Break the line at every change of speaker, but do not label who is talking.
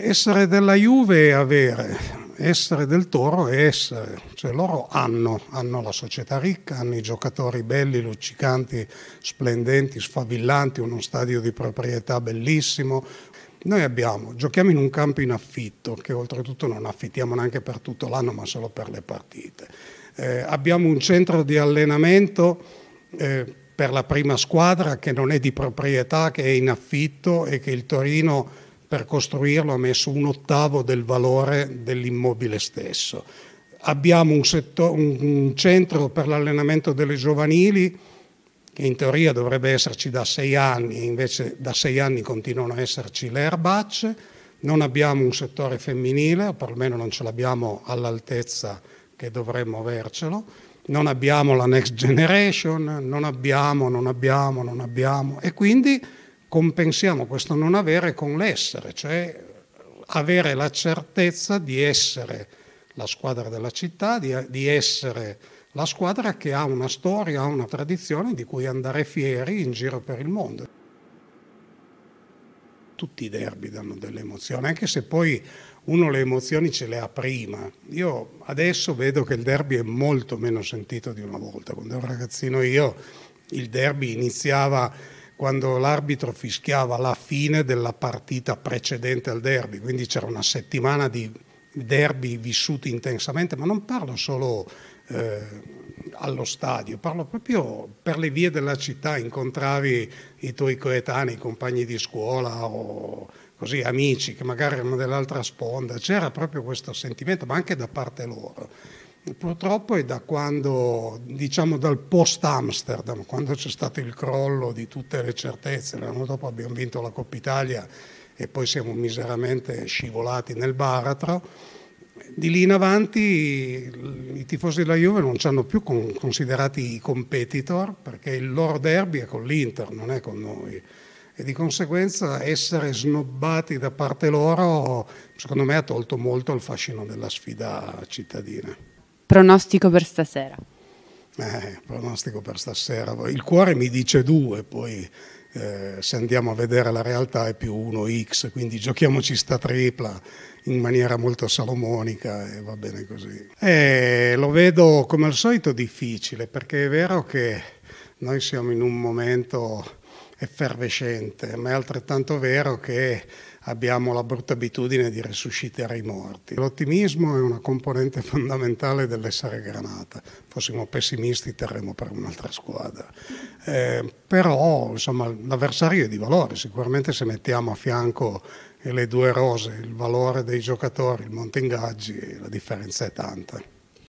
Essere della Juve è avere, essere del Toro è essere. Cioè loro hanno, hanno la società ricca, hanno i giocatori belli, luccicanti, splendenti, sfavillanti, uno stadio di proprietà bellissimo, noi abbiamo, giochiamo in un campo in affitto, che oltretutto non affittiamo neanche per tutto l'anno, ma solo per le partite. Eh, abbiamo un centro di allenamento eh, per la prima squadra che non è di proprietà, che è in affitto e che il Torino per costruirlo ha messo un ottavo del valore dell'immobile stesso. Abbiamo un, settore, un centro per l'allenamento delle giovanili che in teoria dovrebbe esserci da sei anni, invece da sei anni continuano a esserci le erbacce, non abbiamo un settore femminile, o perlomeno non ce l'abbiamo all'altezza che dovremmo avercelo, non abbiamo la next generation, non abbiamo, non abbiamo, non abbiamo e quindi compensiamo questo non avere con l'essere, cioè avere la certezza di essere la squadra della città, di, di essere la squadra che ha una storia, ha una tradizione di cui andare fieri in giro per il mondo. Tutti i derby danno delle emozioni, anche se poi uno le emozioni ce le ha prima. Io adesso vedo che il derby è molto meno sentito di una volta. Quando ero ragazzino io il derby iniziava quando l'arbitro fischiava la fine della partita precedente al derby, quindi c'era una settimana di derby vissuti intensamente, ma non parlo solo eh, allo stadio, parlo proprio per le vie della città, incontravi i tuoi coetanei, i compagni di scuola o così amici che magari erano dell'altra sponda, c'era proprio questo sentimento, ma anche da parte loro. Purtroppo è da quando, diciamo dal post Amsterdam, quando c'è stato il crollo di tutte le certezze, l'anno dopo abbiamo vinto la Coppa Italia e poi siamo miseramente scivolati nel baratro, di lì in avanti i tifosi della Juve non ci hanno più considerati i competitor perché il loro derby è con l'Inter, non è con noi e di conseguenza essere snobbati da parte loro secondo me ha tolto molto il fascino della sfida cittadina. Pronostico per stasera. Eh, pronostico per stasera. Il cuore mi dice due, poi eh, se andiamo a vedere la realtà è più 1x, quindi giochiamoci sta tripla in maniera molto salomonica e va bene così. E eh, lo vedo come al solito difficile, perché è vero che noi siamo in un momento effervescente, ma è altrettanto vero che abbiamo la brutta abitudine di resuscitare i morti. L'ottimismo è una componente fondamentale dell'essere granata, fossimo pessimisti terremo per un'altra squadra. Eh, però insomma, l'avversario è di valore, sicuramente se mettiamo a fianco le due rose, il valore dei giocatori, il monte ingaggi, la differenza è tanta.